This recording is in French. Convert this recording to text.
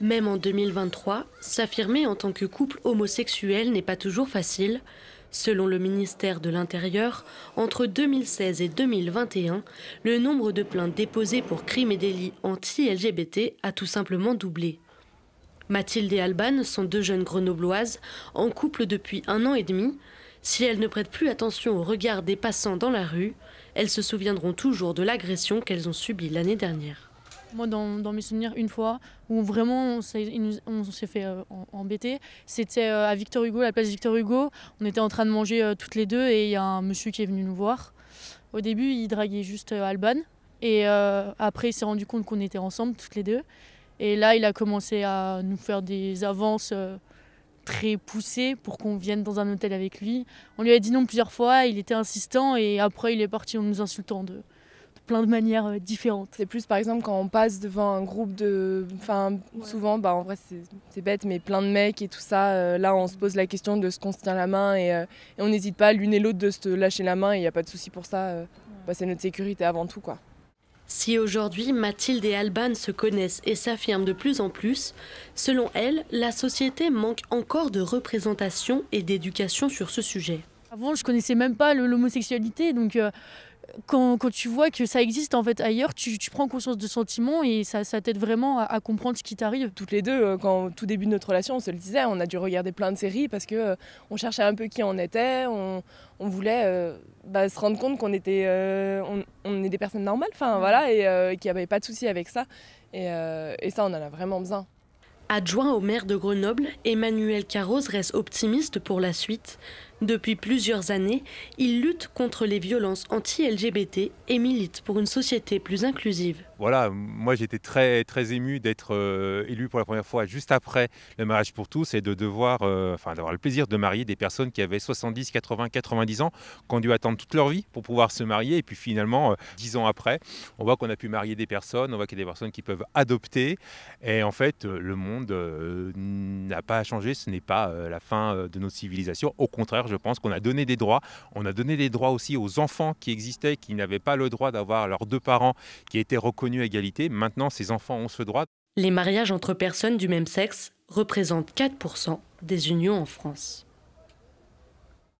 Même en 2023, s'affirmer en tant que couple homosexuel n'est pas toujours facile. Selon le ministère de l'Intérieur, entre 2016 et 2021, le nombre de plaintes déposées pour crimes et délits anti-LGBT a tout simplement doublé. Mathilde et Alban sont deux jeunes grenobloises, en couple depuis un an et demi. Si elles ne prêtent plus attention au regard des passants dans la rue, elles se souviendront toujours de l'agression qu'elles ont subie l'année dernière. Moi, dans, mes souvenirs, une fois où vraiment on s'est fait euh, embêter, c'était euh, à Victor Hugo, la place Victor Hugo. On était en train de manger euh, toutes les deux et il y a un monsieur qui est venu nous voir. Au début, il draguait juste Alban et après, il s'est rendu compte qu'on était ensemble toutes les deux. Et là, il a commencé à nous faire des avances très poussées pour qu'on vienne dans un hôtel avec lui. On lui a dit non plusieurs fois, il était insistant et après, il est parti en nous insultant d'eux plein de manières euh, différentes. C'est plus par exemple quand on passe devant un groupe de... Enfin souvent, bah, en vrai c'est bête, mais plein de mecs et tout ça, euh, là on se pose la question de ce qu'on se tient la main et, euh, on n'hésite pas l'une et l'autre de se lâcher la main et il n'y a pas de souci pour ça. Bah, c'est notre sécurité avant tout quoi. Si aujourd'hui Mathilde et Alban se connaissent et s'affirment de plus en plus, selon elle, la société manque encore de représentation et d'éducation sur ce sujet. Avant, je connaissais même pas l'homosexualité, donc quand, tu vois que ça existe en fait ailleurs, tu, prends conscience de sentiments et ça, t'aide vraiment à, comprendre ce qui t'arrive. Toutes les deux, euh, quand tout début de notre relation, on se le disait, on a dû regarder plein de séries parce que euh, on cherchait un peu qui on était, on, voulait euh, bah, se rendre compte qu'on était, on, est des personnes normales, enfin mm. voilà, et qu'il n'y avait pas de souci avec ça. Et, ça, on en a vraiment besoin. Adjoint au maire de Grenoble, Emmanuel Carros reste optimiste pour la suite. Depuis plusieurs années, il lutte contre les violences anti-LGBT et milite pour une société plus inclusive. Voilà, moi j'étais très très ému d'être euh, élu pour la première fois juste après le mariage pour tous et de devoir, euh, enfin d'avoir le plaisir de marier des personnes qui avaient 70, 80, 90 ans, qui ont dû attendre toute leur vie pour pouvoir se marier et puis finalement, euh, dix ans après, on voit qu'on a pu marier des personnes, on voit qu'il y a des personnes qui peuvent adopter et en fait le monde n'a pas à changer, ce n'est pas euh, la fin euh, de notre civilisation. Au contraire, je pense qu'on a donné des droits. On a donné des droits aussi aux enfants qui existaient, qui n'avaient pas le droit d'avoir leurs deux parents qui étaient reconnus à égalité. Maintenant, ces enfants ont ce droit. Les mariages entre personnes du même sexe représentent 4% des unions en France.